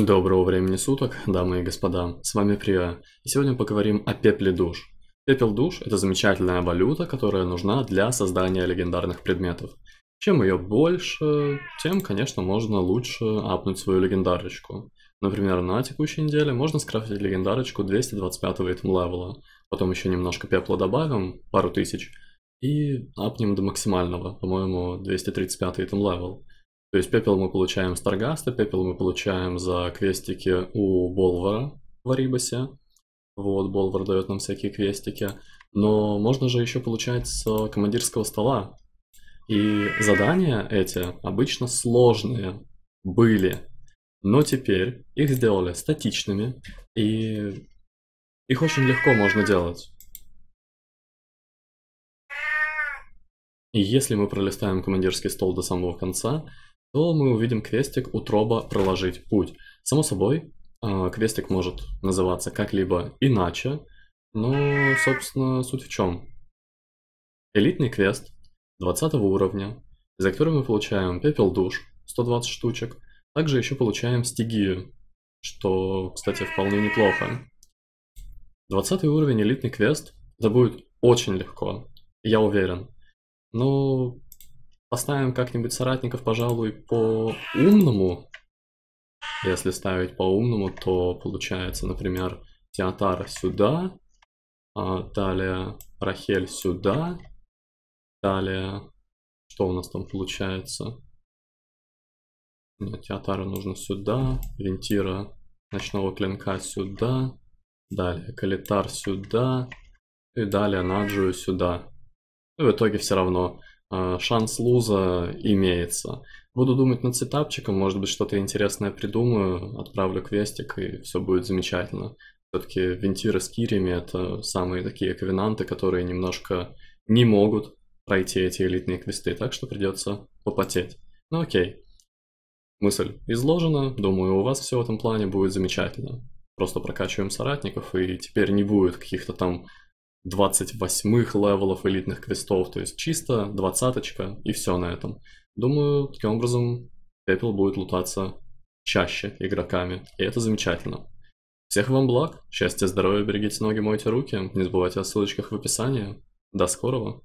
Доброго времени суток, дамы и господа, с вами Прио, и сегодня поговорим о пепле душ. Пепел душ – это замечательная валюта, которая нужна для создания легендарных предметов. Чем ее больше, тем, конечно, можно лучше апнуть свою легендарочку. Например, на текущей неделе можно скрафтить легендарочку 225 итм левела, потом еще немножко пепла добавим, пару тысяч, и апнем до максимального, по-моему, 235 итм левел. То есть пепел мы получаем с Таргаста, пепел мы получаем за квестики у Болвара в Арибасе. Вот, Болвар дает нам всякие квестики. Но можно же еще получать с командирского стола. И задания эти обычно сложные были. Но теперь их сделали статичными, и их очень легко можно делать. И если мы пролистаем командирский стол до самого конца, то мы увидим крестик «Утроба проложить путь». Само собой, а, крестик может называться как-либо иначе, но, собственно, суть в чем. Элитный квест 20 уровня, за который мы получаем пепел душ 120 штучек, также еще получаем стигию, что, кстати, вполне неплохо. 20 уровень элитный квест, это будет очень легко, я уверен. Но Поставим как-нибудь соратников, пожалуй, по-умному. Если ставить по-умному, то получается, например, Теотар сюда, а, далее Рахель сюда, далее... Что у нас там получается? Нет, Теотара нужно сюда, Вентира ночного клинка сюда, далее Калитар сюда, и далее Наджию сюда. И в итоге все равно Э, шанс луза имеется. Буду думать над сетапчиком, может быть, что-то интересное придумаю, отправлю квестик, и все будет замечательно. Все-таки Вентира с Кирими — это самые такие ковенанты, которые немножко не могут пройти эти элитные квесты, так что придется попотеть. Ну окей. Мысль изложена, думаю, у вас все в этом плане будет замечательно. Просто прокачиваем соратников, и теперь не будет каких-то там 28-х левелов элитных квестов, то есть чисто двадцаточка и все на этом. Думаю, таким образом пепел будет лутаться чаще игроками, и это замечательно. Всех вам благ, счастья, здоровья, берегите ноги, мойте руки, не забывайте о ссылочках в описании. До скорого!